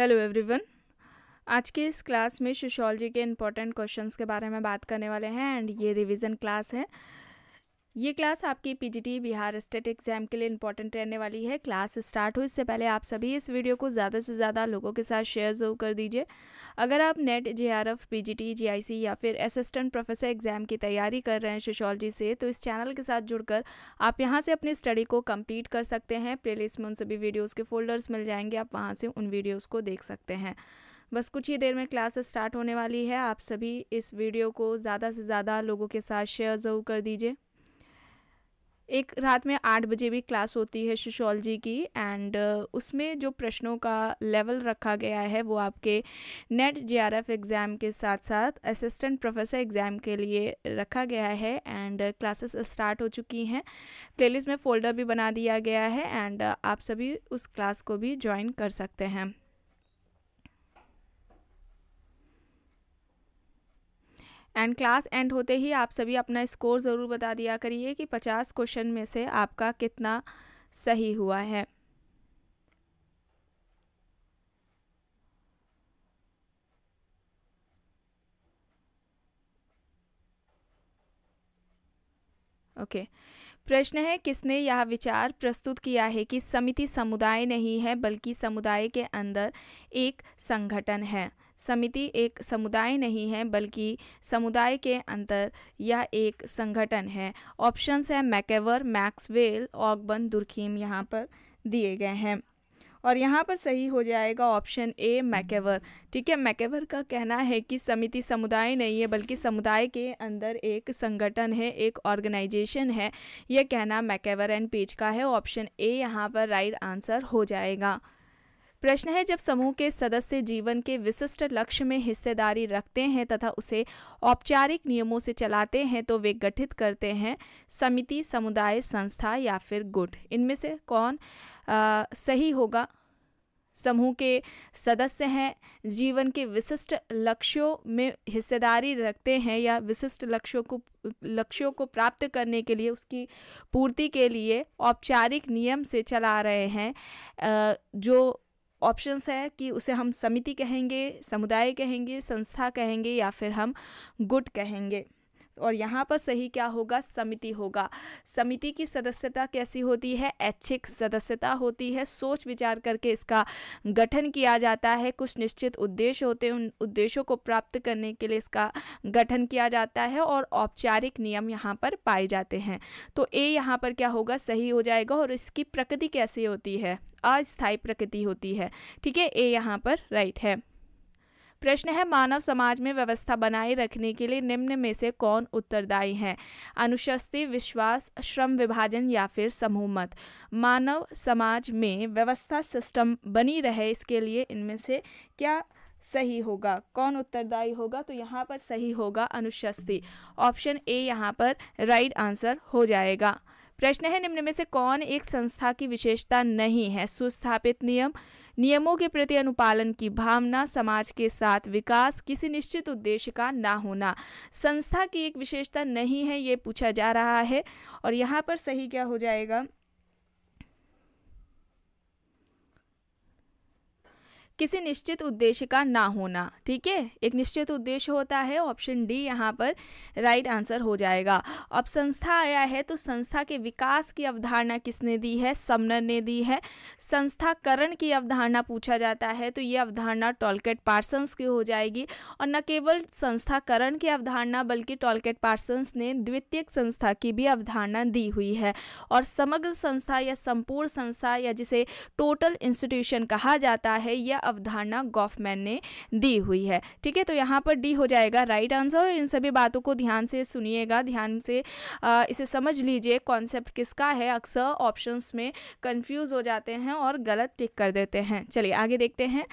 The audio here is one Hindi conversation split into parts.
हेलो एवरीवन आज के इस क्लास में सोशोलॉजी के इम्पोर्टेंट क्वेश्चंस के बारे में बात करने वाले हैं एंड ये रिवीजन क्लास है ये क्लास आपकी पीजीटी बिहार स्टेट एग्जाम के लिए इंपॉर्टेंट रहने वाली है क्लास स्टार्ट हो इससे पहले आप सभी इस वीडियो को ज़्यादा से ज़्यादा लोगों के साथ शेयर जरूर कर दीजिए अगर आप नेट जेआरएफ पीजीटी जीआईसी या फिर असिस्टेंट प्रोफेसर एग्जाम की तैयारी कर रहे हैं सोशोलॉजी से तो इस चैनल के साथ जुड़कर आप यहाँ से अपनी स्टडी को कम्प्लीट कर सकते हैं प्ले में उन सभी वीडियोज़ के फोल्डर्स मिल जाएंगे आप वहाँ से उन वीडियोज़ को देख सकते हैं बस कुछ ही देर में क्लास स्टार्ट होने वाली है आप सभी इस वीडियो को ज़्यादा से ज़्यादा लोगों के साथ शेयर ज़रूर कर दीजिए एक रात में आठ बजे भी क्लास होती है सोशोलॉजी की एंड uh, उसमें जो प्रश्नों का लेवल रखा गया है वो आपके नेट जे एग्ज़ाम के साथ साथ असिस्टेंट प्रोफेसर एग्ज़ाम के लिए रखा गया है एंड क्लासेस स्टार्ट हो चुकी हैं प्लेलिस्ट में फ़ोल्डर भी बना दिया गया है एंड uh, आप सभी उस क्लास को भी ज्वाइन कर सकते हैं एंड क्लास एंड होते ही आप सभी अपना स्कोर ज़रूर बता दिया करिए कि पचास क्वेश्चन में से आपका कितना सही हुआ है ओके okay. प्रश्न है किसने यह विचार प्रस्तुत किया है कि समिति समुदाय नहीं है बल्कि समुदाय के अंदर एक संगठन है समिति एक समुदाय नहीं है बल्कि समुदाय के अंतर यह एक संगठन है ऑप्शंस है मैकेवर मैक्सवेल ऑगबन दुर्खीम यहाँ पर दिए गए हैं और यहाँ पर सही हो जाएगा ऑप्शन ए मैकेवर ठीक है मैकेवर का कहना है कि समिति समुदाय नहीं है बल्कि समुदाय के अंदर एक संगठन है एक ऑर्गेनाइजेशन है यह कहना मैकेवर एंड पेज का है ऑप्शन ए यहाँ पर राइट आंसर हो जाएगा प्रश्न है जब समूह के सदस्य जीवन के विशिष्ट लक्ष्य में हिस्सेदारी रखते हैं तथा उसे औपचारिक नियमों से चलाते हैं तो वे गठित करते हैं समिति समुदाय संस्था या फिर गुट इनमें से कौन आ, सही होगा समूह के सदस्य हैं जीवन के विशिष्ट लक्ष्यों में हिस्सेदारी रखते हैं या विशिष्ट लक्ष्यों को लक्ष्यों को प्राप्त करने के लिए उसकी पूर्ति के लिए औपचारिक नियम से चला रहे हैं जो ऑप्शंस है कि उसे हम समिति कहेंगे समुदाय कहेंगे संस्था कहेंगे या फिर हम गुट कहेंगे और यहाँ पर सही क्या होगा समिति होगा समिति की सदस्यता कैसी होती है ऐच्छिक सदस्यता होती है सोच विचार करके इसका गठन किया जाता है कुछ निश्चित उद्देश्य होते हैं उन उद्देश्यों को प्राप्त करने के लिए इसका गठन किया जाता है और औपचारिक नियम यहाँ पर पाए जाते हैं तो ए यहाँ पर क्या होगा सही हो जाएगा और इसकी प्रकृति कैसी होती है अस्थायी प्रकृति होती है ठीक है ए यहाँ पर राइट है प्रश्न है मानव समाज में व्यवस्था बनाए रखने के लिए निम्न में से कौन उत्तरदायी हैं अनुशस्ति विश्वास श्रम विभाजन या फिर समूह मत मानव समाज में व्यवस्था सिस्टम बनी रहे इसके लिए इनमें से क्या सही होगा कौन उत्तरदायी होगा तो यहाँ पर सही होगा अनुशस्ति ऑप्शन ए यहाँ पर राइट आंसर हो जाएगा प्रश्न है निम्न में से कौन एक संस्था की विशेषता नहीं है सुस्थापित नियम नियमों के प्रति अनुपालन की भावना समाज के साथ विकास किसी निश्चित उद्देश्य का ना होना संस्था की एक विशेषता नहीं है ये पूछा जा रहा है और यहाँ पर सही क्या हो जाएगा किसी निश्चित उद्देश्य का ना होना ठीक है एक निश्चित उद्देश्य होता है ऑप्शन डी यहाँ पर राइट आंसर हो जाएगा अब संस्था आया है तो संस्था के विकास की अवधारणा किसने दी है समनर ने दी है संस्थाकरण की अवधारणा पूछा जाता है तो ये अवधारणा टॉलकेट पार्सन्स की हो जाएगी और न केवल संस्थाकरण की अवधारणा बल्कि टॉलकेट पार्सन्स ने द्वितीयक संस्था की भी अवधारणा दी हुई है और समग्र संस्था या संपूर्ण संस्था या जिसे टोटल इंस्टीट्यूशन कहा जाता है यह अवधारणा गॉफमैन ने दी हुई है ठीक है तो यहाँ पर डी हो जाएगा राइट आंसर और इन सभी बातों को ध्यान से सुनिएगा ध्यान से आ, इसे समझ लीजिए कॉन्सेप्ट किसका है अक्सर ऑप्शंस में कंफ्यूज हो जाते हैं और गलत टिक कर देते हैं चलिए आगे देखते हैं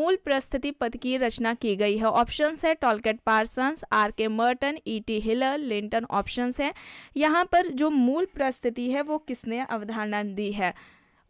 मूल प्रस्तुति पद की रचना की गई है ऑप्शंस है Talcott Parsons R K Merton E T Hiller Linton options हैं यहाँ पर जो मूल प्रस्तुति है वो किसने अवधारणा दी है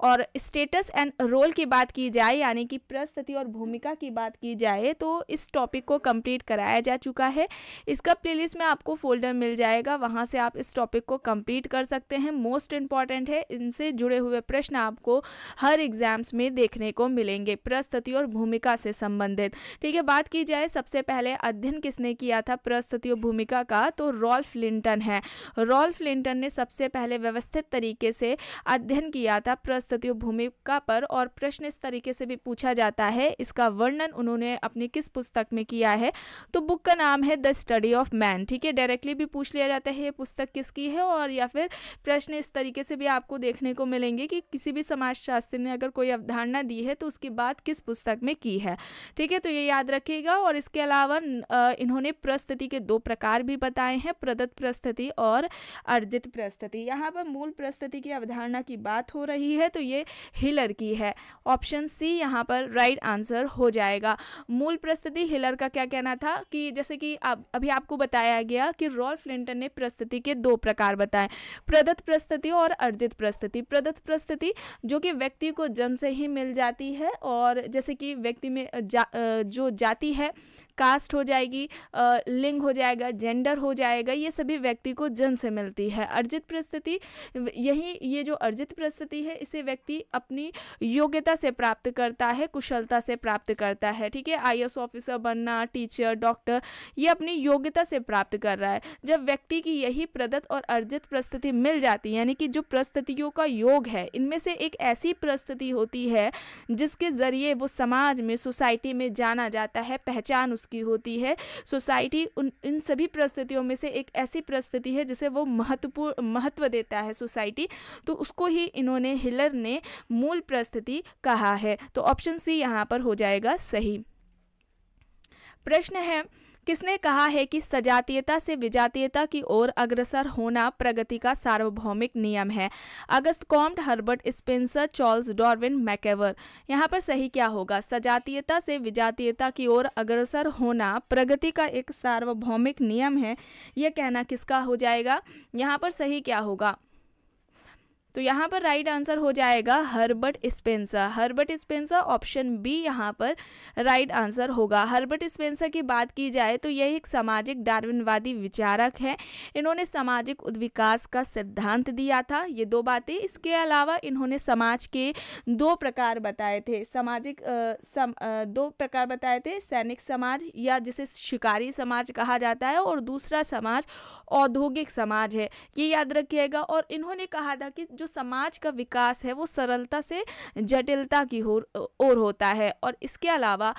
और स्टेटस एंड रोल की बात की जाए यानी कि प्रस्तुति और भूमिका की बात की जाए तो इस टॉपिक को कंप्लीट कराया जा चुका है इसका प्लेलिस्ट में आपको फोल्डर मिल जाएगा वहाँ से आप इस टॉपिक को कंप्लीट कर सकते हैं मोस्ट इम्पॉर्टेंट है इनसे जुड़े हुए प्रश्न आपको हर एग्जाम्स में देखने को मिलेंगे प्रस्तुति और भूमिका से संबंधित ठीक है बात की जाए सबसे पहले अध्ययन किसने किया था प्रस्तुति और भूमिका का तो रॉल्फ लिंटन है रॉल्फ लिंटन ने सबसे पहले व्यवस्थित तरीके से अध्ययन किया था प्रस्त प्रस्तुतियों भूमिका पर और प्रश्न इस तरीके से भी पूछा जाता है इसका वर्णन उन्होंने अपनी किस पुस्तक में किया है तो बुक का नाम है द स्टडी ऑफ मैन ठीक है डायरेक्टली भी पूछ लिया जाता है ये पुस्तक किसकी है और या फिर प्रश्न इस तरीके से भी आपको देखने को मिलेंगे कि किसी भी समाजशास्त्री ने अगर कोई अवधारणा दी है तो उसकी बात किस पुस्तक में की है ठीक है तो ये याद रखिएगा और इसके अलावा इन्होंने प्रस्तुति के दो प्रकार भी बताए हैं प्रदत्त प्रस्तुति और अर्जित प्रस्तुति यहाँ पर मूल प्रस्तुति की अवधारणा की बात हो रही है तो ये हिलर की है ऑप्शन सी यहाँ पर राइट आंसर हो जाएगा मूल प्रस्तुति हिलर का क्या कहना था कि जैसे कि आप, अभी आपको बताया गया कि रॉल्फ लिंटन ने प्रस्तुति के दो प्रकार बताए प्रदत्त प्रस्तुति और अर्जित प्रस्तुति प्रदत्त प्रस्तुति जो कि व्यक्ति को जन्म से ही मिल जाती है और जैसे कि व्यक्ति में जा, जो जाति है कास्ट हो जाएगी लिंग हो जाएगा जेंडर हो जाएगा ये सभी व्यक्ति को जन्म से मिलती है अर्जित परिस्थिति यही ये जो अर्जित परिस्थिति है इसे व्यक्ति अपनी योग्यता से प्राप्त करता है कुशलता से प्राप्त करता है ठीक है आई ऑफिसर बनना टीचर डॉक्टर ये अपनी योग्यता से प्राप्त कर रहा है जब व्यक्ति की यही प्रदत्त और अर्जित परिस्थिति मिल जाती है यानी कि जो परिस्थितियों का योग है इनमें से एक ऐसी परिस्थिति होती है जिसके ज़रिए वो समाज में सोसाइटी में जाना जाता है पहचान उस उसकी होती है सोसाइटी उन इन सभी परिस्थितियों में से एक ऐसी परिस्थिति है जिसे वो महत्वपूर्ण महत्व देता है सोसाइटी तो उसको ही इन्होंने हिलर ने मूल परिस्थिति कहा है तो ऑप्शन सी यहाँ पर हो जाएगा सही प्रश्न है किसने कहा है कि सजातीयता से विजातीयता की ओर अग्रसर होना प्रगति का सार्वभौमिक नियम है Auguste Comte Herbert Spencer Charles Darwin MacIver यहाँ पर सही क्या होगा सजातीयता से विजातीयता की ओर अग्रसर होना प्रगति का एक सार्वभौमिक नियम है यह कहना किसका हो जाएगा यहाँ पर सही क्या होगा तो यहाँ पर राइट आंसर हो जाएगा Herbert Spencer Herbert Spencer option B यहाँ पर राइट आंसर होगा हर्बर्ट स्पेंसर की बात की जाए तो यह एक सामाजिक डार्विनवादी विचारक है इन्होंने सामाजिक उद्विकास का सिद्धांत दिया था ये दो बातें इसके अलावा इन्होंने समाज के दो प्रकार बताए थे सामाजिक सम, दो प्रकार बताए थे सैनिक समाज या जिसे शिकारी समाज कहा जाता है और दूसरा समाज औद्योगिक समाज है ये याद रखिएगा और इन्होंने कहा था कि जो समाज का विकास है वो सरलता से जटिलता की ओर होता है और इसके अलावा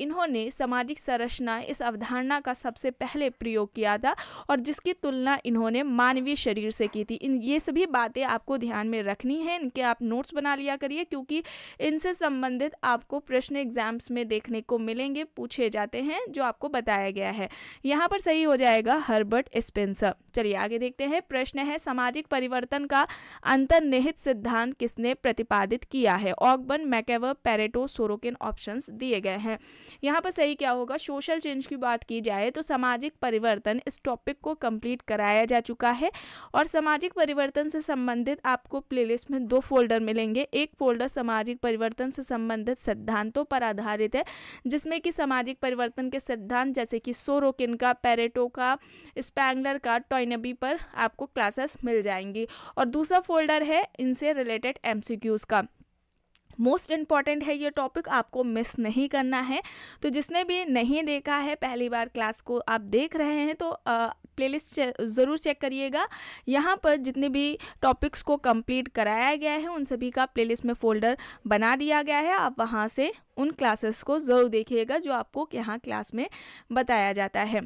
इन्होंने सामाजिक संरचना इस अवधारणा का सबसे पहले प्रयोग किया था और जिसकी तुलना इन्होंने मानवीय शरीर से की थी इन ये सभी बातें आपको ध्यान में रखनी है इनके आप नोट्स बना लिया करिए क्योंकि इनसे संबंधित आपको प्रश्न एग्जाम्स में देखने को मिलेंगे पूछे जाते हैं जो आपको बताया गया है यहाँ पर सही हो जाएगा हर्बर्ट स्पेंसर चलिए आगे देखते हैं प्रश्न है सामाजिक परिवर्तन का अंतर्निहित सिद्धांत किसने प्रतिपादित किया है Ogburn MacIver Pareto Sorokin option दिए गए हैं यहाँ पर सही क्या होगा सोशल चेंज की बात की जाए तो सामाजिक परिवर्तन इस टॉपिक को कंप्लीट कराया जा चुका है और सामाजिक परिवर्तन से संबंधित आपको प्लेलिस्ट में दो फोल्डर मिलेंगे एक फोल्डर सामाजिक परिवर्तन से संबंधित सिद्धांतों पर आधारित है जिसमें कि सामाजिक परिवर्तन के सिद्धांत जैसे कि सोरोकिन का पैरेटो का स्पैंगलर का टॉयनबी पर आपको क्लासेस मिल जाएंगी और दूसरा फोल्डर है इनसे रिलेटेड एम का मोस्ट इम्पॉर्टेंट है ये टॉपिक आपको मिस नहीं करना है तो जिसने भी नहीं देखा है पहली बार क्लास को आप देख रहे हैं तो प्लेलिस्ट ज़रूर चेक करिएगा यहाँ पर जितने भी टॉपिक्स को कंप्लीट कराया गया है उन सभी का प्लेलिस्ट में फ़ोल्डर बना दिया गया है आप वहाँ से उन क्लासेस को ज़रूर देखिएगा जो आपको यहाँ क्लास में बताया जाता है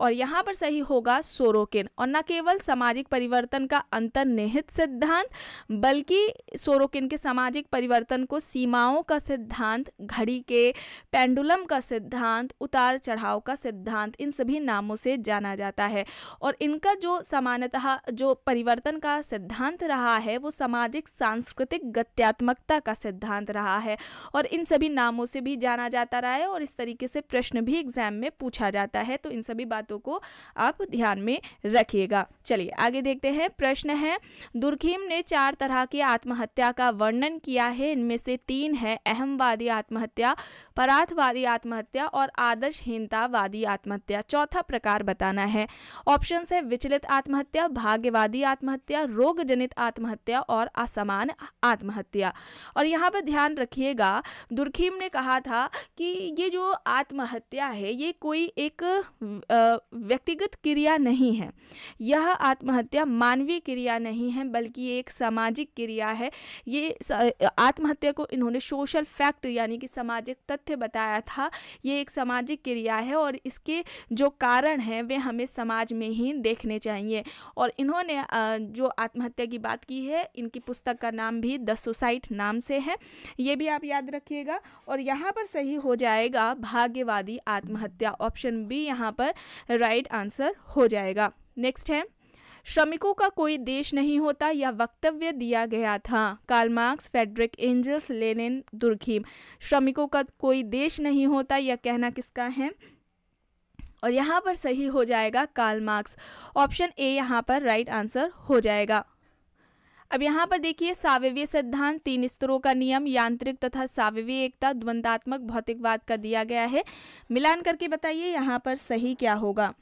और यहाँ पर सही होगा सोरोकिन और न केवल सामाजिक परिवर्तन का अंतर्निहित सिद्धांत बल्कि सोरोकिन के सामाजिक परिवर्तन को सीमाओं का सिद्धांत घड़ी के पेंडुलम का सिद्धांत उतार चढ़ाव का सिद्धांत इन सभी नामों से जाना जाता है और इनका जो सामान्यतः जो परिवर्तन का सिद्धांत रहा है वो सामाजिक सांस्कृतिक गत्यात्मकता का सिद्धांत रहा है और इन सभी नाम नामों से भी जाना जाता रहा है और इस तरीके से प्रश्न भी एग्जाम में पूछा जाता है तो इन सभी बातों को आप ध्यान में रखिएगा चलिए आगे देखते हैं प्रश्न है दुर्खीम ने चार तरह की आत्महत्या का वर्णन किया है इनमें से तीन है अहमवादी आत्महत्या पराथवादी आत्महत्या और आदर्शहीनतावादी आत्महत्या चौथा प्रकार बताना है ऑप्शन है विचलित आत्महत्या भाग्यवादी आत्महत्या रोग जनित आत्महत्या और असमान आत्महत्या और यहाँ पर ध्यान रखिएगा दुर्खीम हमने कहा था कि ये जो आत्महत्या है ये कोई एक व्यक्तिगत क्रिया नहीं है यह आत्महत्या मानवीय क्रिया नहीं है बल्कि एक सामाजिक क्रिया है ये आत्महत्या को इन्होंने सोशल फैक्ट यानी कि सामाजिक तथ्य बताया था ये एक सामाजिक क्रिया है और इसके जो कारण हैं वे हमें समाज में ही देखने चाहिए और इन्होंने जो आत्महत्या की बात की है इनकी पुस्तक का नाम भी द सोसाइट नाम से है ये भी आप याद रखिएगा और यहाँ पर सही हो जाएगा भाग्यवादी आत्महत्या ऑप्शन बी यहाँ पर राइट आंसर हो जाएगा नेक्स्ट है श्रमिकों का कोई देश नहीं होता यह वक्तव्य दिया गया था Karl Marx Friedrich Engels Lenin Durkheim श्रमिकों का कोई देश नहीं होता यह कहना किसका है और यहाँ पर सही हो जाएगा कार्ल मार्क्स ऑप्शन ए यहाँ पर राइट आंसर हो जाएगा अब यहाँ पर देखिए सावव्य सिद्धांत तीन स्तरों का नियम यांत्रिक तथा सावेवी एकता द्वंदात्मक भौतिकवाद का दिया गया है मिलान करके बताइए यहाँ पर सही क्या होगा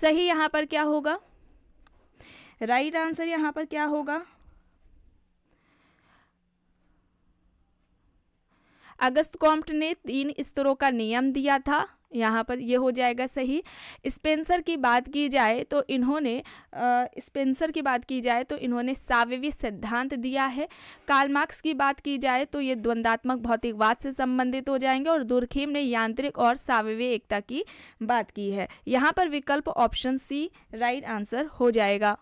सही यहाँ पर क्या होगा राइट आंसर यहाँ पर क्या होगा अगस्त कॉम्प्ट ने तीन स्तरों का नियम दिया था यहाँ पर ये हो जाएगा सही स्पेंसर की बात की जाए तो इन्होंने स्पेंसर की बात की जाए तो इन्होंने साववी सिद्धांत दिया है कार्ल मार्क्स की बात की जाए तो ये द्वंदात्मक भौतिकवाद से संबंधित हो जाएंगे और दुर्खीम ने यांत्रिक और साववी एकता की बात की है यहाँ पर विकल्प ऑप्शन सी राइट आंसर हो जाएगा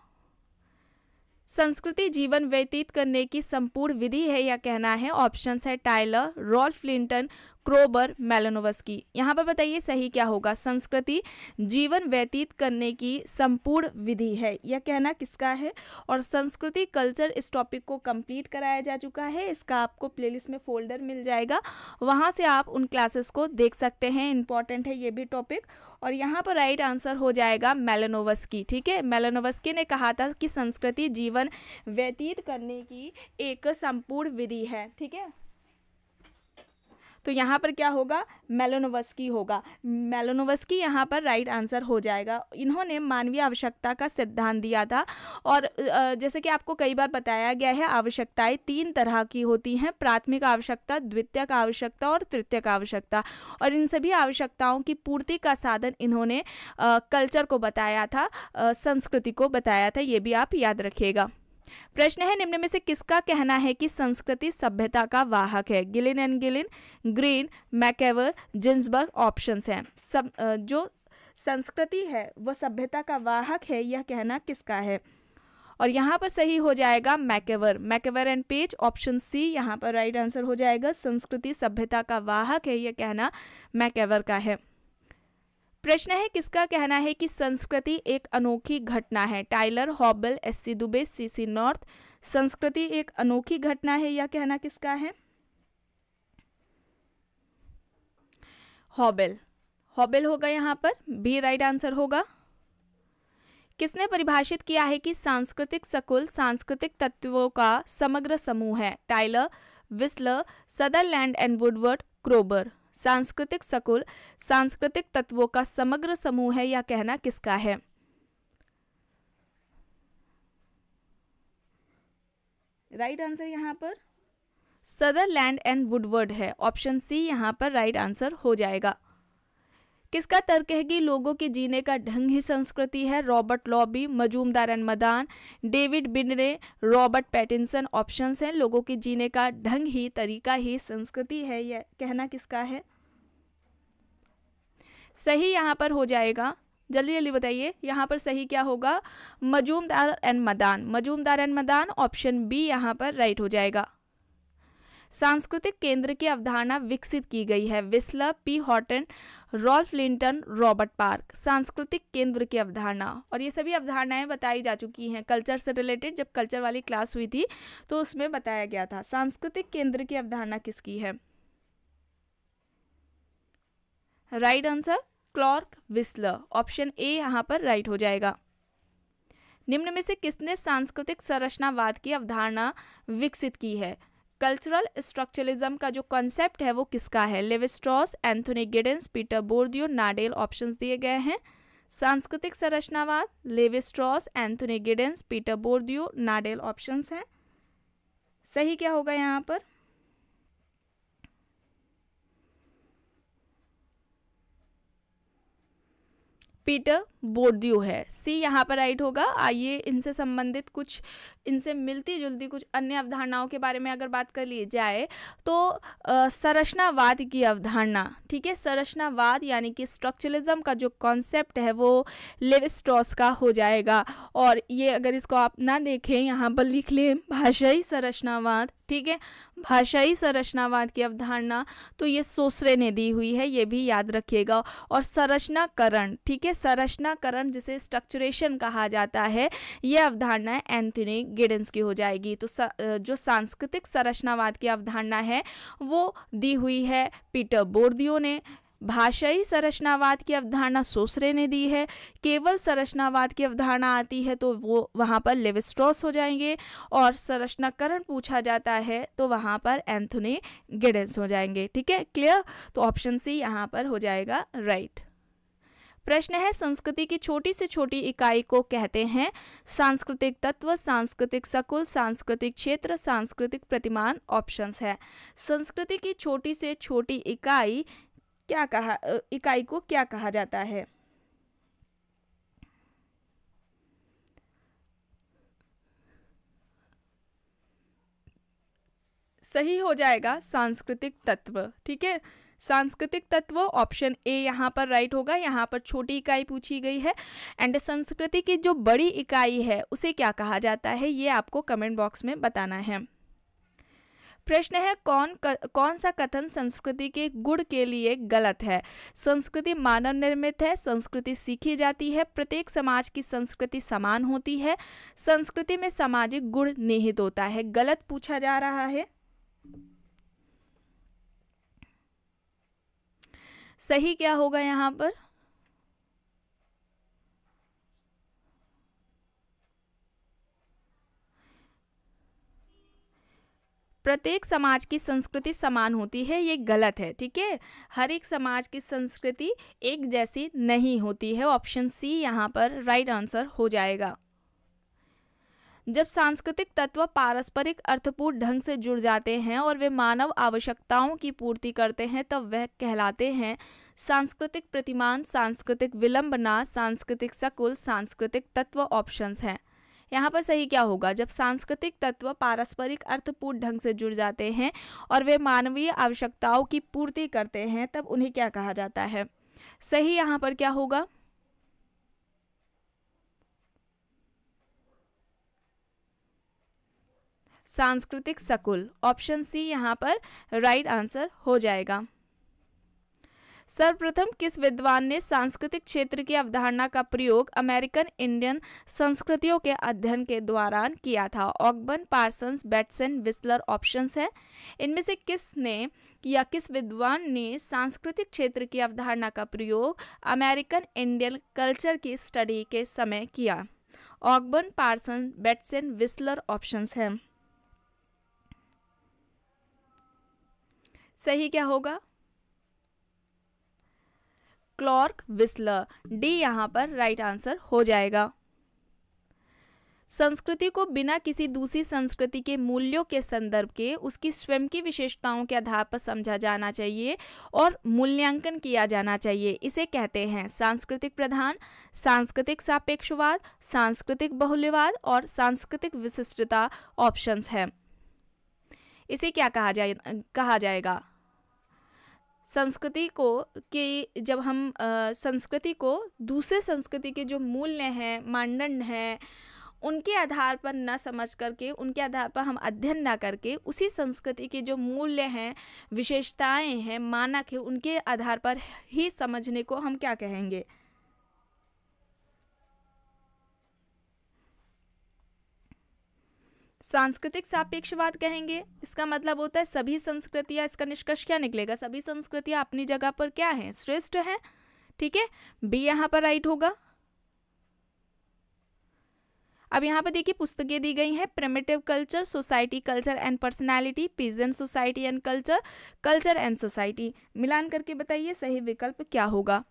संस्कृति जीवन व्यतीत करने की संपूर्ण विधि है या कहना है ऑप्शंस है Tylor Ralph Linton Kroeber Malinowski यहाँ पर बताइए सही क्या होगा संस्कृति जीवन व्यतीत करने की संपूर्ण विधि है यह कहना किसका है और संस्कृति कल्चर इस टॉपिक को कंप्लीट कराया जा चुका है इसका आपको प्लेलिस्ट में फोल्डर मिल जाएगा वहाँ से आप उन क्लासेस को देख सकते हैं इंपॉर्टेंट है ये भी टॉपिक और यहाँ पर राइट आंसर हो जाएगा की ठीक है मेलानोवस्की ने कहा था कि संस्कृति जीवन व्यतीत करने की एक संपूर्ण विधि है ठीक है तो यहाँ पर क्या होगा मेलोनोवस्की होगा मेलोनोवस्की यहाँ पर राइट आंसर हो जाएगा इन्होंने मानवीय आवश्यकता का सिद्धांत दिया था और जैसे कि आपको कई बार बताया गया है आवश्यकताएं तीन तरह की होती हैं प्राथमिक आवश्यकता द्वितीयक आवश्यकता और तृतीयक आवश्यकता और इन सभी आवश्यकताओं की पूर्ति का साधन इन्होंने कल्चर को बताया था संस्कृति को बताया था ये भी आप याद रखिएगा प्रश्न है निम्न में से किसका कहना है कि संस्कृति सभ्यता का वाहक है Gillin and Gillin Green MacIver Ginsberg option है सब जो संस्कृति है वह सभ्यता का वाहक है यह कहना किसका है और यहाँ पर सही हो जाएगा MacIver MacIver and Page option C यहाँ पर राइट आंसर हो जाएगा संस्कृति सभ्यता का वाहक है यह कहना मैकेवर का है प्रश्न है किसका कहना है कि संस्कृति एक अनोखी घटना है Tylor Hoebel S C Dube C C North संस्कृति एक अनोखी घटना है यह कहना किसका है हॉबल हॉबल होगा यहां पर बी राइट आंसर होगा किसने परिभाषित किया है कि सांस्कृतिक सकुल सांस्कृतिक तत्वों का समग्र समूह है Tylor Wissler Sutherland and Woodward Kroeber सांस्कृतिक सकुल सांस्कृतिक तत्वों का समग्र समूह है यह कहना किसका है राइट right आंसर यहाँ पर सदरलैंड एंड वुडवर्ड है ऑप्शन सी यहाँ पर राइट right आंसर हो जाएगा किसका तर्क है कि लोगों के जीने का ढंग ही संस्कृति है Robert Lowie Majumdar and Madan David बिनरे रॉबर्ट पैटिनसन ऑप्शन हैं लोगों के जीने का ढंग ही तरीका ही संस्कृति है यह कहना किसका है सही यहाँ पर हो जाएगा जल्दी जल्दी बताइए यहाँ पर सही क्या होगा Majumdar and Madan Majumdar and Madan option B यहाँ पर राइट हो जाएगा सांस्कृतिक केंद्र की अवधारणा विकसित की गई है Wissler P Horton Ralph Linton Robert Park सांस्कृतिक केंद्र की अवधारणा और ये सभी अवधारणाएं बताई जा चुकी हैं कल्चर से रिलेटेड जब कल्चर वाली क्लास हुई थी तो उसमें बताया गया था सांस्कृतिक केंद्र की अवधारणा किसकी है right answer Clark Wissler option A यहाँ पर राइट हो जाएगा निम्न में से किसने सांस्कृतिक संरचनावाद की अवधारणा विकसित की है कल्चरल स्ट्रक्चरलिज्म का जो कॉन्सेप्ट है वो किसका है Levi Strauss Anthony Giddens Peter Bourdieu Nadel options दिए गए हैं सांस्कृतिक संरचनावाद Levi Strauss Anthony Giddens Peter Bourdieu Nadel options हैं सही क्या होगा यहाँ पर पीटर बोर्ड्यू है सी यहाँ पर राइट होगा आइए इनसे संबंधित कुछ इनसे मिलती जुलती कुछ अन्य अवधारणाओं के बारे में अगर बात कर ली जाए तो संरचनावाद की अवधारणा ठीक है संरचनावाद यानी कि स्ट्रक्चरलिज्म का जो कॉन्सेप्ट है वो लेविस्टॉस का हो जाएगा और ये अगर इसको आप ना देखें यहाँ पर लिख लें भाषाई संरचनावाद ठीक है भाषाई संरचनावाद की अवधारणा तो ये सोसरे ने दी हुई है ये भी याद रखिएगा और संरचनाकरण ठीक है संरचनाकरण जिसे स्ट्रक्चरेशन कहा जाता है ये अवधारणा एंथनी गिडेंस की हो जाएगी तो स, जो सांस्कृतिक संरचनावाद की अवधारणा है वो दी हुई है पीटर बोर्दियो ने भाषाई संरचनावाद की अवधारणा सोसरे ने दी है केवल संरचनावाद की अवधारणा आती है तो वो वहाँ पर लेविस्ट्रॉस हो जाएंगे और संरचनाकरण पूछा जाता है तो वहाँ पर एंथोनी गिडेंस हो जाएंगे ठीक है क्लियर तो ऑप्शन सी यहाँ पर हो जाएगा राइट प्रश्न है संस्कृति की छोटी से छोटी इकाई को कहते हैं सांस्कृतिक तत्व सांस्कृतिक सकुल सांस्कृतिक क्षेत्र सांस्कृतिक प्रतिमान ऑप्शंस है संस्कृति की छोटी से छोटी इकाई क्या कहा इकाई को क्या कहा जाता है सही हो जाएगा सांस्कृतिक तत्व ठीक है सांस्कृतिक तत्व ऑप्शन ए यहाँ पर राइट होगा यहाँ पर छोटी इकाई पूछी गई है एंड संस्कृति की जो बड़ी इकाई है उसे क्या कहा जाता है ये आपको कमेंट बॉक्स में बताना है प्रश्न है कौन क, कौन सा कथन संस्कृति के गुण के लिए गलत है संस्कृति मानव निर्मित है संस्कृति सीखी जाती है प्रत्येक समाज की संस्कृति समान होती है संस्कृति में सामाजिक गुण निहित होता है गलत पूछा जा रहा है सही क्या होगा यहाँ पर प्रत्येक समाज की संस्कृति समान होती है ये गलत है ठीक है हर एक समाज की संस्कृति एक जैसी नहीं होती है ऑप्शन सी यहाँ पर राइट आंसर हो जाएगा जब सांस्कृतिक तत्व पारस्परिक अर्थपूर्ण ढंग से जुड़ जाते हैं और वे मानव आवश्यकताओं की पूर्ति करते हैं तब वह कहलाते हैं सांस्कृतिक प्रतिमान सांस्कृतिक विलंबना सांस्कृतिक सकुल सांस्कृतिक तत्व ऑप्शंस हैं यहाँ पर सही क्या होगा जब सांस्कृतिक तत्व पारस्परिक अर्थपूर्ण ढंग से जुड़ जाते हैं और वे मानवीय आवश्यकताओं की पूर्ति करते हैं तब उन्हें क्या कहा जाता है सही यहाँ पर क्या होगा सांस्कृतिक सकुल ऑप्शन सी यहाँ पर राइट right आंसर हो जाएगा सर्वप्रथम किस विद्वान ने सांस्कृतिक क्षेत्र की अवधारणा का प्रयोग अमेरिकन इंडियन संस्कृतियों के अध्ययन के दौरान किया था Ogburn Parsons Bateson Wissler options हैं इनमें से किसने या किस विद्वान ने सांस्कृतिक क्षेत्र की अवधारणा का प्रयोग अमेरिकन इंडियन कल्चर की स्टडी के समय किया Ogburn Parson Bateson Wissler options हैं सही क्या होगा क्लॉर्क विस्लर डी यहाँ पर राइट आंसर हो जाएगा संस्कृति को बिना किसी दूसरी संस्कृति के मूल्यों के संदर्भ के उसकी स्वयं की विशेषताओं के आधार पर समझा जाना चाहिए और मूल्यांकन किया जाना चाहिए इसे कहते हैं सांस्कृतिक प्रधान सांस्कृतिक सापेक्षवाद सांस्कृतिक बहुल्यवाद और सांस्कृतिक विशिष्टता ऑप्शंस हैं इसे क्या कहा जाए कहा जाएगा संस्कृति को कि जब हम संस्कृति को दूसरे संस्कृति के जो मूल्य हैं मानदंड हैं उनके आधार पर ना समझ करके उनके आधार पर हम अध्ययन ना करके उसी संस्कृति के जो मूल्य हैं विशेषताएं हैं मानक हैं उनके आधार पर ही समझने को हम क्या कहेंगे सांस्कृतिक सापेक्षवाद कहेंगे इसका मतलब होता है सभी संस्कृतियाँ इसका निष्कर्ष क्या निकलेगा सभी संस्कृतियाँ अपनी जगह पर क्या हैं श्रेष्ठ हैं ठीक है बी यहाँ पर राइट होगा अब यहाँ पर देखिए पुस्तकें दी गई हैं primitive culture society culture and personality peasant society and culture culture and society मिलान करके बताइए सही विकल्प क्या होगा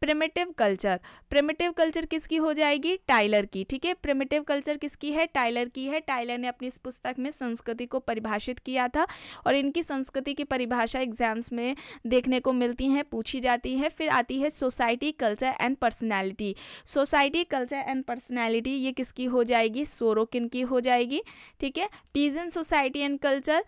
प्रिमिटिव कल्चर प्रिमिटिव कल्चर किसकी हो जाएगी टाइलर की ठीक है प्रिमिटिव कल्चर किसकी है टाइलर की है टाइलर ने अपनी इस पुस्तक में संस्कृति को परिभाषित किया था और इनकी संस्कृति की परिभाषा एग्जाम्स में देखने को मिलती हैं पूछी जाती हैं फिर आती है society culture and personality society culture and personality ये किसकी हो जाएगी सोरो की हो जाएगी ठीक है पीजन सोसाइटी एंड कल्चर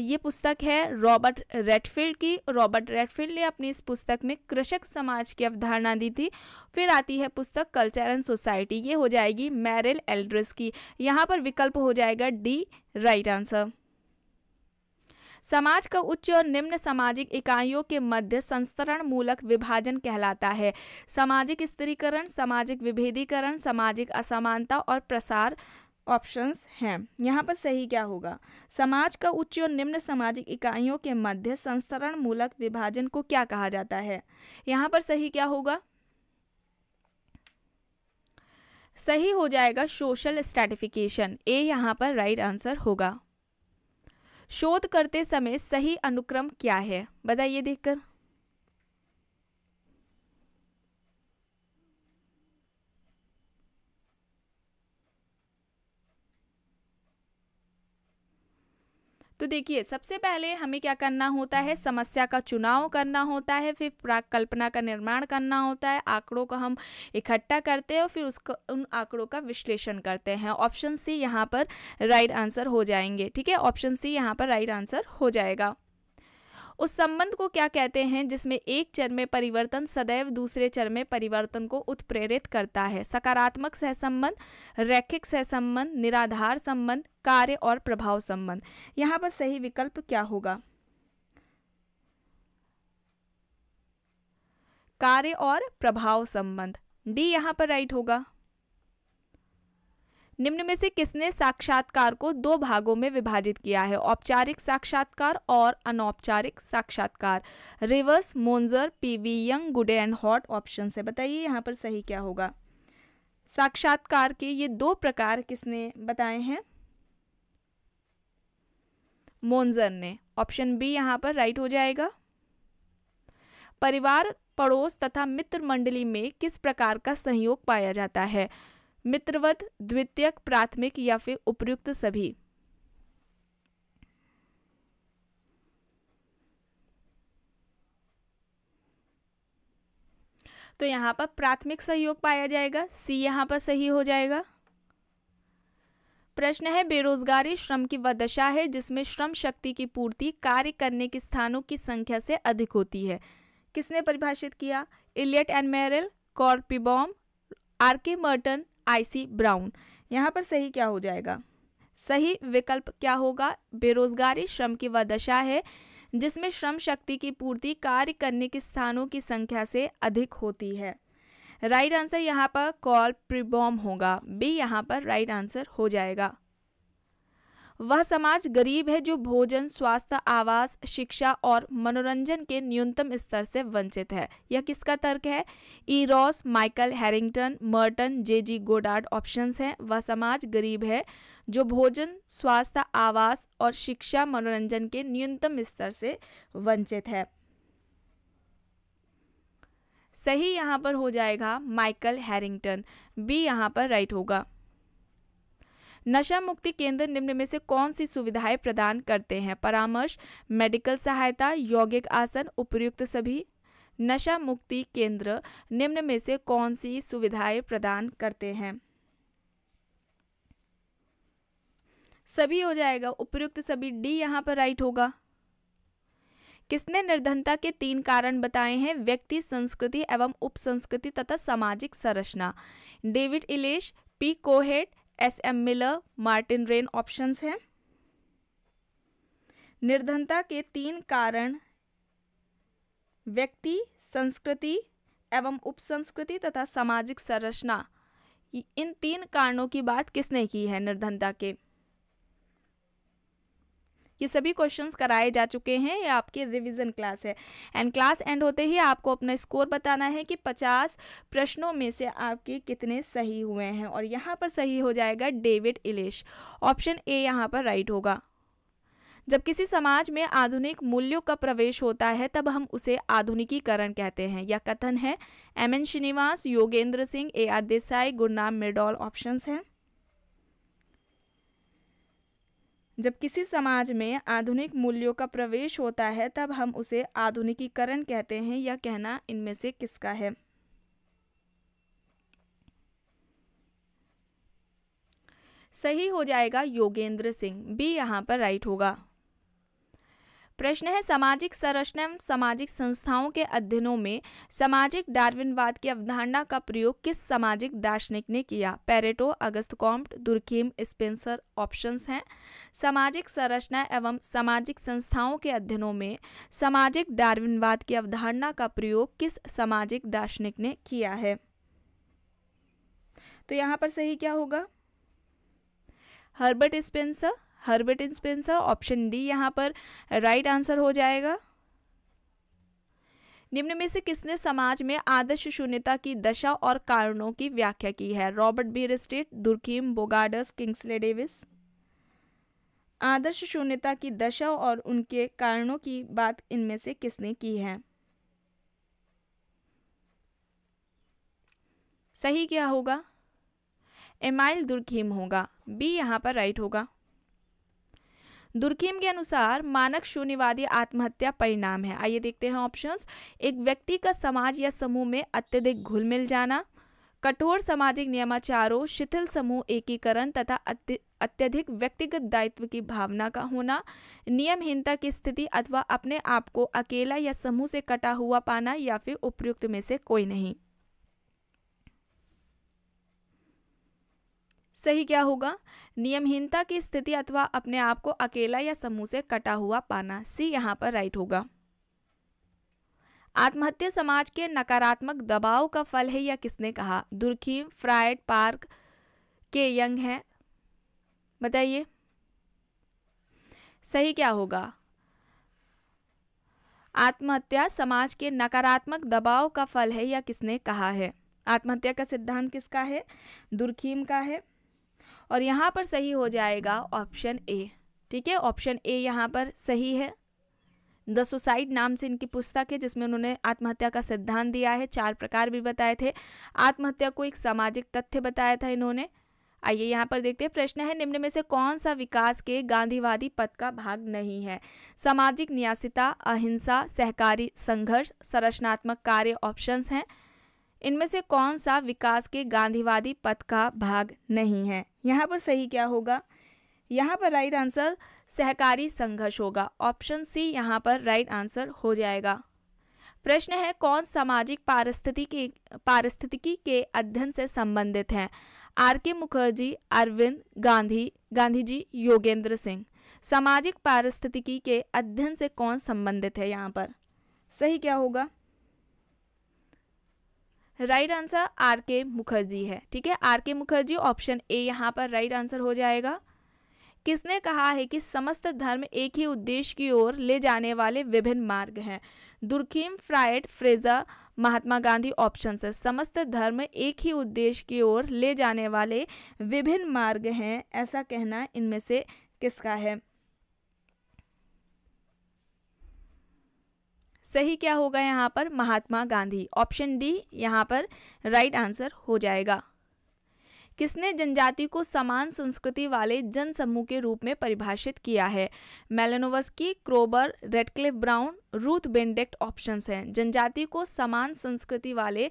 ये पुस्तक है रॉबर्ट रेडफील्ड की रॉबर्ट रेडफील्ड ने अपनी इस पुस्तक में कृषक समाज के अवधारणा दी थी फिर आती है पुस्तक कल्चर एंड सोसाइटी ये हो जाएगी मैरिल एल्ड्रिस की यहाँ पर विकल्प हो जाएगा डी राइट आंसर समाज का उच्च और निम्न सामाजिक इकाइयों के मध्य संस्तरण मूलक विभाजन कहलाता है सामाजिक स्त्रीकरण सामाजिक विभेदीकरण सामाजिक असमानता और प्रसार ऑप्शंस हैं यहाँ पर सही क्या होगा समाज का उच्च और निम्न सामाजिक इकाइयों के मध्य संस्तरण मूलक विभाजन को क्या कहा जाता है यहाँ पर सही क्या होगा सही हो जाएगा सोशल स्टेटिफिकेशन ए यहाँ पर राइट आंसर होगा शोध करते समय सही अनुक्रम क्या है बताइए देखकर तो देखिए सबसे पहले हमें क्या करना होता है हम्म। समस्या का चुनाव करना होता है फिर प्राक कल्पना का निर्माण करना होता है आंकड़ों को हम इकट्ठा करते हैं और फिर उसका उन आंकड़ों का विश्लेषण करते हैं ऑप्शन सी यहाँ पर राइट आंसर हो जाएंगे ठीक है ऑप्शन सी यहाँ पर राइट आंसर हो जाएगा उस संबंध को क्या कहते हैं जिसमें एक चर में परिवर्तन सदैव दूसरे चर में परिवर्तन को उत्प्रेरित करता है सकारात्मक सहसंबंध रैखिक सहसंबंध निराधार संबंध कार्य और प्रभाव संबंध यहाँ पर सही विकल्प क्या होगा कार्य और प्रभाव संबंध डी यहाँ पर राइट होगा निम्न में से किसने साक्षात्कार को दो भागों में विभाजित किया है औपचारिक साक्षात्कार और अनौपचारिक साक्षात्कार Rivers Moser P V Young Goode and Hatt option है बताइए यहाँ पर सही क्या होगा साक्षात्कार के ये दो प्रकार किसने बताए हैं मोन्जर ने ऑप्शन बी यहाँ पर राइट हो जाएगा परिवार पड़ोस तथा मित्र मंडली में किस प्रकार का सहयोग पाया जाता है मित्रवत द्वितीयक प्राथमिक या फिर उपयुक्त सभी तो यहां पर प्राथमिक सहयोग पाया जाएगा सी यहां पर सही हो जाएगा प्रश्न है बेरोजगारी श्रम की वह दशा है जिसमें श्रम शक्ति की पूर्ति कार्य करने के स्थानों की संख्या से अधिक होती है किसने परिभाषित किया इलियट एंड मेरल कॉर्पिबॉम R K Merton I C Brown यहाँ पर सही क्या हो जाएगा सही विकल्प क्या होगा बेरोजगारी श्रम की वह दशा है जिसमें श्रम शक्ति की पूर्ति कार्य करने के स्थानों की संख्या से अधिक होती है राइट आंसर यहाँ पर कॉल प्रिबॉम होगा बी यहाँ पर राइट आंसर हो जाएगा वह समाज गरीब है जो भोजन स्वास्थ्य आवास शिक्षा और मनोरंजन के न्यूनतम स्तर से वंचित है यह किसका तर्क है ईरॉस Michael Harrington Merton J G Goddard option है वह समाज गरीब है जो भोजन स्वास्थ्य आवास और शिक्षा मनोरंजन के न्यूनतम स्तर से वंचित है सही यहाँ पर हो जाएगा माइकल हैरिंगटन बी यहाँ पर राइट होगा नशा मुक्ति केंद्र निम्न में से कौन सी सुविधाएं प्रदान करते हैं परामर्श मेडिकल सहायता यौगिक आसन उपयुक्त सभी नशा मुक्ति केंद्र निम्न में से कौन सी सुविधाएं प्रदान करते हैं सभी हो जाएगा उपयुक्त सभी डी यहाँ पर राइट होगा किसने निर्धनता के तीन कारण बताए हैं व्यक्ति संस्कृति एवं उपसंस्कृति तथा सामाजिक संरचना David Elesh P Cohen S M Miller Martin Rein options हैं निर्धनता के तीन कारण व्यक्ति संस्कृति एवं उपसंस्कृति तथा सामाजिक संरचना इन तीन कारणों की बात किसने की है निर्धनता के ये सभी क्वेश्चन कराए जा चुके हैं ये आपके रिविज़न क्लास है एंड क्लास एंड होते ही आपको अपना स्कोर बताना है कि पचास प्रश्नों में से आपके कितने सही हुए हैं और यहाँ पर सही हो जाएगा डेविड इलेश ऑप्शन ए यहाँ पर राइट होगा जब किसी समाज में आधुनिक मूल्यों का प्रवेश होता है तब हम उसे आधुनिकीकरण कहते हैं यह कथन है M N Srinivas Yogendra Singh A R Desai Gurnam मेडॉल ऑप्शंस हैं जब किसी समाज में आधुनिक मूल्यों का प्रवेश होता है तब हम उसे आधुनिकीकरण कहते हैं यह कहना इनमें से किसका है सही हो जाएगा योगेंद्र सिंह बी यहाँ पर राइट होगा प्रश्न है सामाजिक संरचना एवं सामाजिक संस्थाओं के अध्ययनों में सामाजिक डार्विनवाद की अवधारणा का प्रयोग किस सामाजिक दार्शनिक ने किया Pareto Auguste Comte Durkheim Spencer option हैं सामाजिक संरचना एवं सामाजिक संस्थाओं के अध्ययनों में सामाजिक डार्विनवाद की अवधारणा का प्रयोग किस सामाजिक दार्शनिक ने किया है तो यहाँ पर सही क्या होगा Herbert Spencer Herbert Spencer option D यहाँ पर राइट right आंसर हो जाएगा निम्न में से किसने समाज में आदर्श शून्यता की दशा और कारणों की व्याख्या की है Robert Bierstedt Durkheim Bogardus Kingsley Davis आदर्श शून्यता की दशा और उनके कारणों की बात इनमें से किसने की है सही क्या होगा एमाइल दुर्कीम होगा बी यहाँ पर राइट होगा दुर्खीम के अनुसार मानक शून्यवादी आत्महत्या परिणाम है आइए देखते हैं ऑप्शंस एक व्यक्ति का समाज या समूह में अत्यधिक घुल मिल जाना कठोर सामाजिक नियमाचारों शिथिल समूह एकीकरण तथा अत्यधिक व्यक्तिगत दायित्व की भावना का होना नियमहीनता की स्थिति अथवा अपने आप को अकेला या समूह से कटा हुआ पाना या फिर उपयुक्त में से कोई नहीं सही क्या होगा नियमहीनता की स्थिति अथवा अपने आप को अकेला या समूह से कटा हुआ पाना सी यहाँ पर राइट होगा आत्महत्या समाज के नकारात्मक दबाव का फल है या किसने कहा Durkheim Freud Park K Young है बताइए सही क्या होगा आत्महत्या समाज के नकारात्मक दबाव का फल है या किसने कहा है आत्महत्या का सिद्धांत किसका है दुर्खीम का है और यहाँ पर सही हो जाएगा ऑप्शन ए ठीक है ऑप्शन ए यहाँ पर सही है द सुसाइड नाम से इनकी पुस्तक है जिसमें उन्होंने आत्महत्या का सिद्धांत दिया है चार प्रकार भी बताए थे आत्महत्या को एक सामाजिक तथ्य बताया था इन्होंने आइए यहाँ पर देखते हैं प्रश्न है निम्न में से कौन सा विकास के गांधीवादी पद का भाग नहीं है सामाजिक न्यासिता अहिंसा सहकारी संघर्ष संरचनात्मक कार्य ऑप्शंस हैं इनमें से कौन सा विकास के गांधीवादी पथ का भाग नहीं है यहाँ पर सही क्या होगा यहाँ पर राइट आंसर सहकारी संघर्ष होगा ऑप्शन सी यहाँ पर राइट आंसर हो जाएगा प्रश्न है कौन सामाजिक पारिस्थितिकी पारिस्थितिकी के अध्ययन से संबंधित हैं आर के मुखर्जी अरविंद गांधी गांधी जी योगेंद्र सिंह सामाजिक पारिस्थितिकी के अध्ययन से कौन संबंधित है यहाँ पर सही क्या होगा राइट आंसर आर के मुखर्जी है ठीक है आर के मुखर्जी ऑप्शन ए यहाँ पर राइट आंसर हो जाएगा किसने कहा है कि समस्त धर्म एक ही उद्देश्य की ओर ले जाने वाले विभिन्न मार्ग हैं Durkheim Freud Frazer Mahatma Gandhi option है समस्त धर्म एक ही उद्देश्य की ओर ले जाने वाले विभिन्न मार्ग हैं ऐसा कहना इनमें से किसका है सही क्या होगा यहाँ पर महात्मा गांधी ऑप्शन डी यहाँ पर राइट आंसर हो जाएगा किसने जनजाति को समान संस्कृति वाले जन समूह के रूप में परिभाषित किया है Malinowski Kroeber Radcliffe Brown Ruth Benedict options हैं जनजाति को समान संस्कृति वाले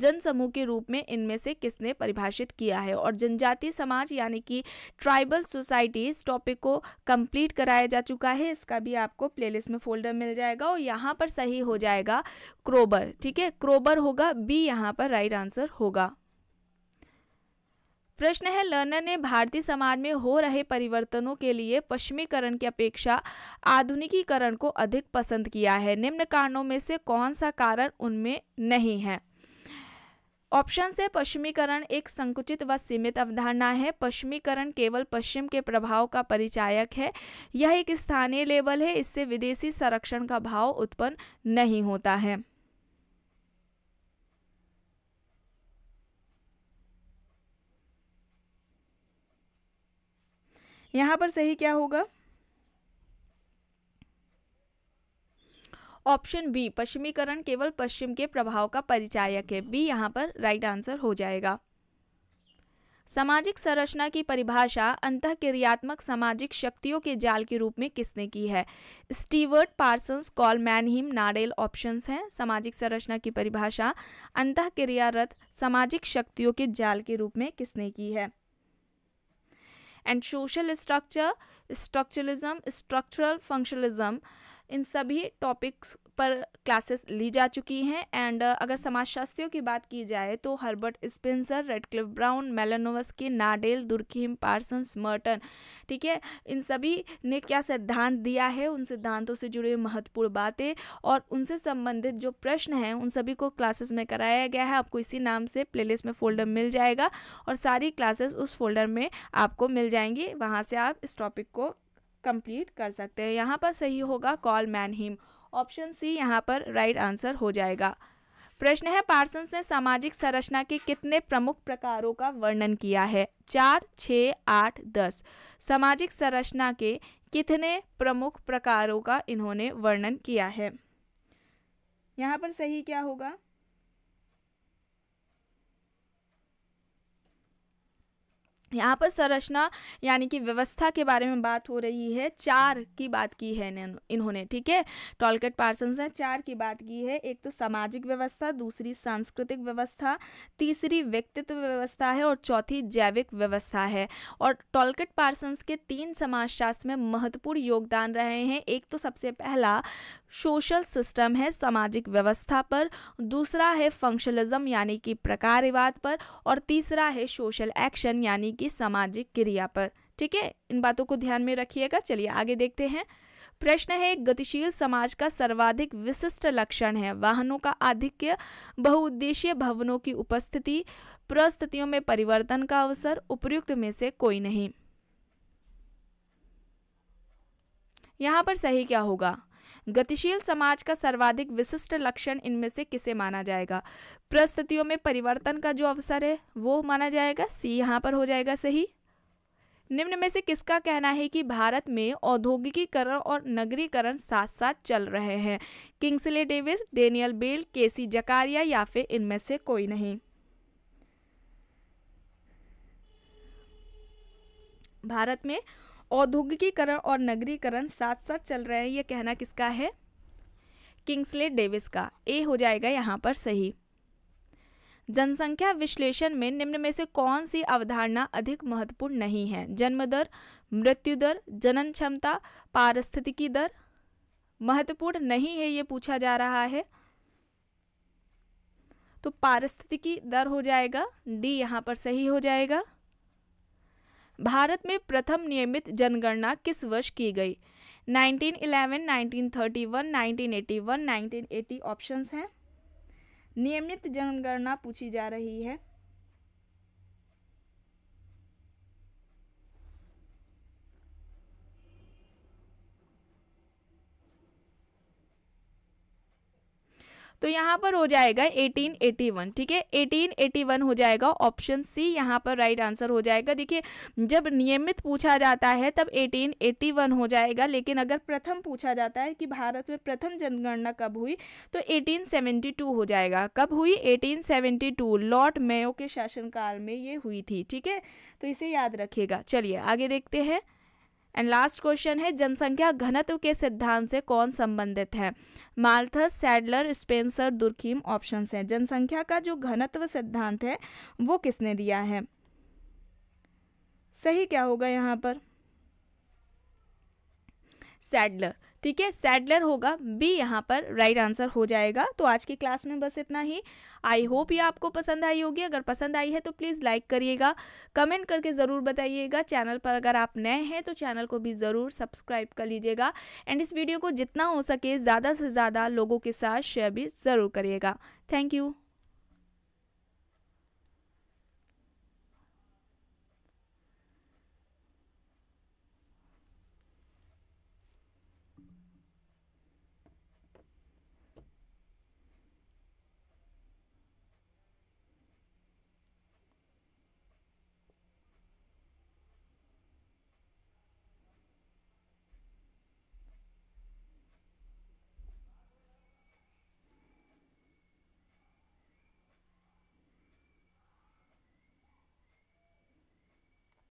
जन समूह के रूप में इनमें से किसने परिभाषित किया है और जनजाति समाज यानी कि ट्राइबल सोसाइटी इस टॉपिक को कंप्लीट कराया जा चुका है इसका भी आपको प्लेलिस्ट में फोल्डर मिल जाएगा और यहाँ पर सही हो जाएगा क्रोबर ठीक है क्रोबर होगा बी यहाँ पर राइट आंसर होगा प्रश्न है लर्नर ने भारतीय समाज में हो रहे परिवर्तनों के लिए पश्चिमीकरण की अपेक्षा आधुनिकीकरण को अधिक पसंद किया है निम्न कारणों में से कौन सा कारण उनमें नहीं है ऑप्शन से पश्चिमीकरण एक संकुचित व सीमित अवधारणा है पश्चिमीकरण केवल पश्चिम के प्रभाव का परिचायक है यह एक स्थानीय लेवल है इससे विदेशी संरक्षण का भाव उत्पन्न नहीं होता है यहाँ पर सही क्या होगा ऑप्शन बी पश्चिमीकरण केवल पश्चिम के प्रभाव का परिचायक है बी यहाँ पर राइट आंसर हो जाएगा सामाजिक संरचना की परिभाषा अंत क्रियात्मक सामाजिक शक्तियों के जाल के रूप में किसने की है Stewart Parsons Karl Mannheim Nadel options हैं सामाजिक संरचना की परिभाषा अंत क्रियारत सामाजिक शक्तियों के जाल के रूप में किसने की है and social structure structuralism structural functionalism इन सभी टॉपिक्स पर क्लासेस ली जा चुकी हैं एंड अगर समाजशास्त्रियों की बात की जाए तो हर्बर्ट स्पेंसर रेडक्लिफ ब्राउन के नाडेल दुर्खीम पार्सन्स मर्टन ठीक है इन सभी ने क्या सिद्धांत दिया है उन सिद्धांतों से हुई महत्वपूर्ण बातें और उनसे संबंधित जो प्रश्न हैं उन सभी को क्लासेस में कराया गया है आपको इसी नाम से प्ले में फ़ोल्डर मिल जाएगा और सारी क्लासेस उस फोल्डर में आपको मिल जाएंगी वहाँ से आप इस टॉपिक को कंप्लीट कर सकते हैं यहाँ पर सही होगा Karl Mannheim option C यहाँ पर राइट आंसर हो जाएगा प्रश्न है पार्सन्स ने सामाजिक संरचना के कितने प्रमुख प्रकारों का वर्णन किया है चार छ आठ दस सामाजिक संरचना के कितने प्रमुख प्रकारों का इन्होंने वर्णन किया है यहाँ पर सही क्या होगा यहाँ पर संरचना यानी कि व्यवस्था के बारे में बात हो रही है चार की बात की है इन्होंने ठीक है टॉलकेट पार्सन्स ने चार की बात की है एक तो सामाजिक व्यवस्था दूसरी सांस्कृतिक व्यवस्था तीसरी व्यक्तित्व व्यवस्था है और चौथी जैविक व्यवस्था है और टॉलकेट पार्सन्स के तीन समाजशास्त्र में महत्वपूर्ण योगदान रहे हैं एक तो सबसे पहला सोशल सिस्टम है सामाजिक व्यवस्था पर दूसरा है फंक्शनलिज्म यानी कि प्रकारवाद पर और तीसरा है सोशल एक्शन यानी कि इस सामाजिक क्रिया पर ठीक है इन बातों को ध्यान में रखिएगा चलिए आगे देखते हैं प्रश्न है गतिशील समाज का सर्वाधिक विशिष्ट लक्षण है वाहनों का आधिक्य बहुउद्देशीय भवनों की उपस्थिति परिस्थितियों में परिवर्तन का अवसर उपयुक्त में से कोई नहीं यहाँ पर सही क्या होगा गतिशील समाज का सर्वाधिक विशिष्ट लक्षण इनमें से किसे माना जाएगा परिस्थितियों में परिवर्तन का जो अवसर है वो माना जाएगा सी यहाँ पर हो जाएगा सही निम्न में से किसका कहना है कि भारत में औद्योगिकीकरण और नगरीकरण साथ साथ चल रहे हैं Kingsley Davis Daniel Bell K C Zachariah या फिर इनमें से कोई नहीं भारत में औद्योगिकीकरण और नगरीकरण साथ साथ चल रहे हैं ये कहना किसका है किंग्सले डेविस का ए हो जाएगा यहाँ पर सही जनसंख्या विश्लेषण में निम्न में से कौन सी अवधारणा अधिक महत्वपूर्ण नहीं है जन्म दर मृत्यु दर जनन क्षमता पारिस्थितिकी दर महत्वपूर्ण नहीं है ये पूछा जा रहा है तो पारिस्थितिकी दर हो जाएगा डी यहाँ पर सही हो जाएगा भारत में प्रथम नियमित जनगणना किस वर्ष की गई 1911, 1931, 1981, 1980 ऑप्शंस हैं नियमित जनगणना पूछी जा रही है तो यहाँ पर हो जाएगा 1881 ठीक है 1881 हो जाएगा ऑप्शन सी यहाँ पर राइट आंसर हो जाएगा देखिए जब नियमित पूछा जाता है तब 1881 हो जाएगा लेकिन अगर प्रथम पूछा जाता है कि भारत में प्रथम जनगणना कब हुई तो 1872 हो जाएगा कब हुई 1872 लॉर्ड मेयो के शासनकाल में ये हुई थी ठीक है तो इसे याद रखिएगा चलिए आगे देखते हैं एंड लास्ट क्वेश्चन है जनसंख्या घनत्व के सिद्धांत से कौन संबंधित है Malthus Sadler Spencer Durkheim option हैं जनसंख्या का जो घनत्व सिद्धांत है वो किसने दिया है सही क्या होगा यहाँ पर सैडलर ठीक है सैडलर होगा बी यहाँ पर राइट right आंसर हो जाएगा तो आज की क्लास में बस इतना ही आई होप ये आपको पसंद आई होगी अगर पसंद आई है तो प्लीज़ लाइक करिएगा कमेंट करके ज़रूर बताइएगा चैनल पर अगर आप नए हैं तो चैनल को भी ज़रूर सब्सक्राइब कर लीजिएगा एंड इस वीडियो को जितना हो सके ज़्यादा से ज़्यादा लोगों के साथ शेयर भी ज़रूर करिएगा थैंक यू